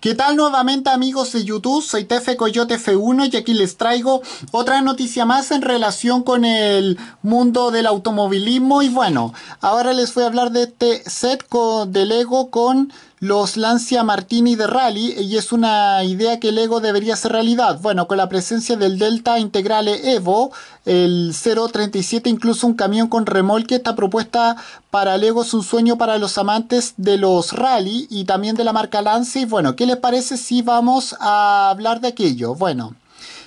¿Qué tal nuevamente amigos de YouTube? Soy TF Coyote F1 y aquí les traigo otra noticia más en relación con el mundo del automovilismo y bueno, ahora les voy a hablar de este set de Lego con los Lancia Martini de Rally y es una idea que Lego debería hacer realidad. Bueno, con la presencia del Delta Integrale Evo, el 037, incluso un camión con remolque, esta propuesta para Lego es un sueño para los amantes de los rally y también de la marca Lancia. Y bueno, ¿qué les parece si vamos a hablar de aquello? Bueno.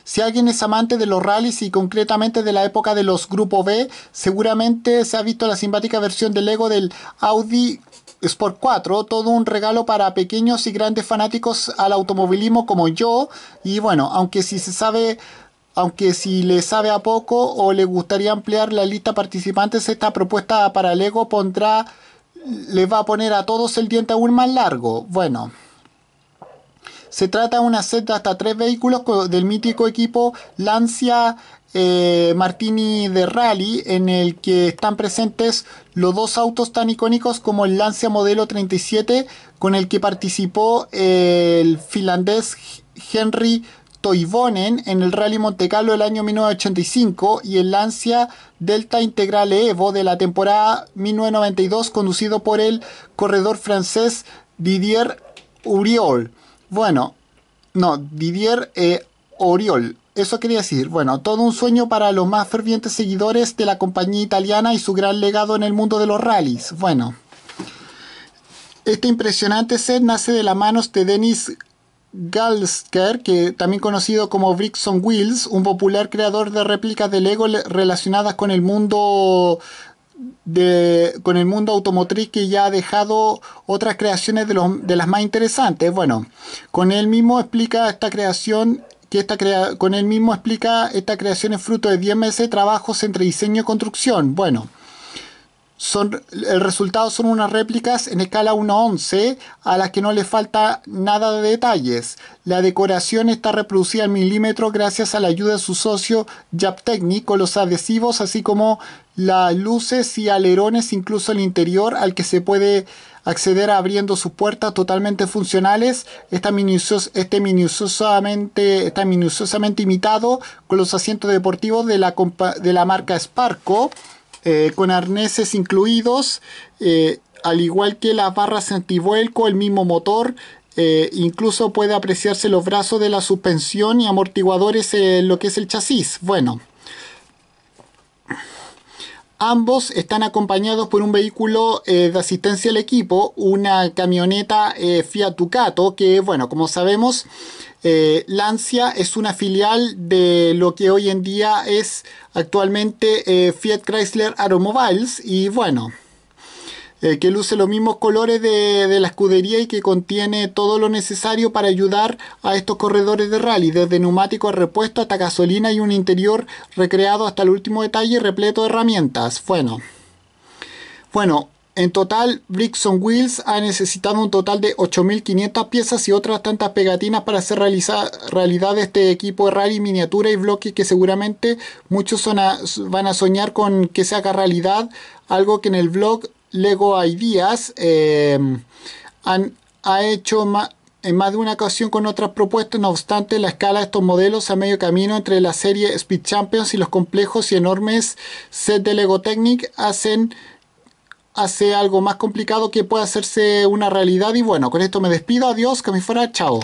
Si alguien es amante de los Rally, y concretamente de la época de los Grupo B, seguramente se ha visto la simpática versión de Lego del Audi es por cuatro, todo un regalo para pequeños y grandes fanáticos al automovilismo como yo. Y bueno, aunque si se sabe aunque si le sabe a poco o le gustaría ampliar la lista de participantes, esta propuesta para Lego pondrá, le va a poner a todos el diente aún más largo. Bueno. Se trata de una set de hasta tres vehículos del mítico equipo Lancia eh, Martini de Rally, en el que están presentes los dos autos tan icónicos como el Lancia Modelo 37, con el que participó el finlandés Henry Toivonen en el Rally Monte Carlo del año 1985 y el Lancia Delta Integrale Evo de la temporada 1992 conducido por el corredor francés Didier Uriol. Bueno, no, Didier eh, Oriol. Eso quería decir, bueno, todo un sueño para los más fervientes seguidores de la compañía italiana y su gran legado en el mundo de los rallies. Bueno, este impresionante set nace de las manos de Dennis Galsker, que también conocido como Brickson Wheels, un popular creador de réplicas de Lego relacionadas con el mundo de, con el mundo automotriz que ya ha dejado otras creaciones de, los, de las más interesantes. Bueno, con él mismo explica esta creación que esta crea con él mismo explica esta creación es fruto de 10 meses de trabajos entre diseño y construcción. Bueno, el resultado son unas réplicas en escala 1 a 11 a las que no le falta nada de detalles. La decoración está reproducida al milímetro gracias a la ayuda de su socio Technic con los adhesivos así como las luces y alerones incluso el interior al que se puede acceder abriendo sus puertas totalmente funcionales. Está, este minuciosamente, está minuciosamente imitado con los asientos deportivos de la, de la marca Sparco. Eh, con arneses incluidos, eh, al igual que las barras antivuelco, el mismo motor. Eh, incluso puede apreciarse los brazos de la suspensión y amortiguadores en lo que es el chasis. Bueno, Ambos están acompañados por un vehículo eh, de asistencia al equipo, una camioneta eh, Fiat Ducato, que bueno, como sabemos, eh, Lancia es una filial de lo que hoy en día es actualmente Fiat Chrysler Automobiles y bueno, eh, que luce los mismos colores de, la escudería y que contiene todo lo necesario para ayudar a estos corredores de rally, desde neumáticos a repuesto hasta gasolina y un interior recreado hasta el último detalle repleto de herramientas. Bueno, bueno en total, Brickson Wheels ha necesitado un total de 8.500 piezas y otras tantas pegatinas para hacer realidad este equipo de rally miniatura y bloque que seguramente muchos van a soñar con que se haga realidad, algo que en el blog Lego Ideas em, han, ha hecho en más de una ocasión con otras propuestas, no obstante la escala de estos modelos a medio camino entre la serie Speed Champions y los complejos y enormes sets de Lego Technic hacen hace algo más complicado que pueda hacerse una realidad y bueno, con esto me despido, adiós, que me fuera, chao.